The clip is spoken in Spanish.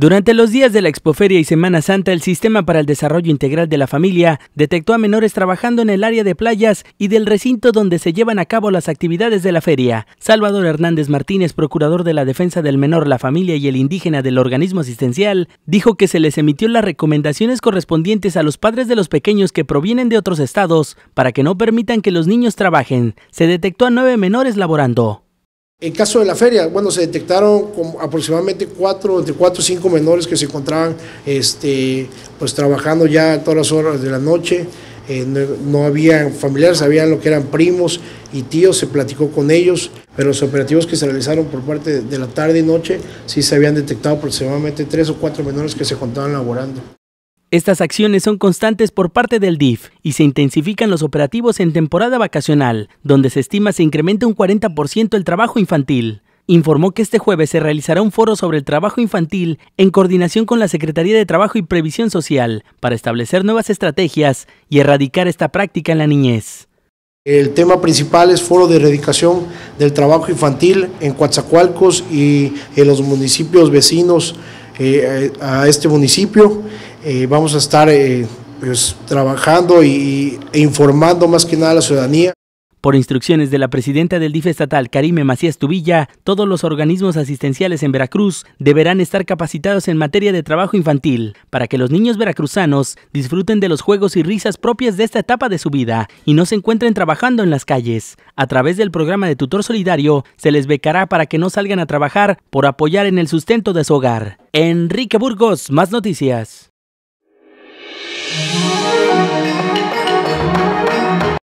Durante los días de la Expoferia y Semana Santa, el Sistema para el Desarrollo Integral de la Familia detectó a menores trabajando en el área de playas y del recinto donde se llevan a cabo las actividades de la feria. Salvador Hernández Martínez, procurador de la Defensa del Menor, la Familia y el Indígena del organismo asistencial, dijo que se les emitió las recomendaciones correspondientes a los padres de los pequeños que provienen de otros estados para que no permitan que los niños trabajen. Se detectó a nueve menores laborando. En caso de la feria, bueno, se detectaron aproximadamente cuatro, entre cuatro o cinco menores que se encontraban este, pues, trabajando ya a todas las horas de la noche. Eh, no, había familiares, sabían lo que eran primos y tíos, se platicó con ellos, pero los operativos que se realizaron por parte de, la tarde y noche sí se habían detectado aproximadamente tres o cuatro menores que se contaban laborando. Estas acciones son constantes por parte del DIF y se intensifican los operativos en temporada vacacional, donde se estima se incrementa un 40% el trabajo infantil. Informó que este jueves se realizará un foro sobre el trabajo infantil en coordinación con la Secretaría de Trabajo y Previsión Social para establecer nuevas estrategias y erradicar esta práctica en la niñez. El tema principal es foro de erradicación del trabajo infantil en Coatzacoalcos y en los municipios vecinos eh, eh, a este municipio. Eh, vamos a estar eh, pues, trabajando y, e informando más que nada a la ciudadanía. Por instrucciones de la presidenta del DIF estatal, Karime Macías Tubilla, todos los organismos asistenciales en Veracruz deberán estar capacitados en materia de trabajo infantil para que los niños veracruzanos disfruten de los juegos y risas propias de esta etapa de su vida y no se encuentren trabajando en las calles. A través del programa de tutor solidario se les becará para que no salgan a trabajar por apoyar en el sustento de su hogar. Enrique Burgos, más noticias.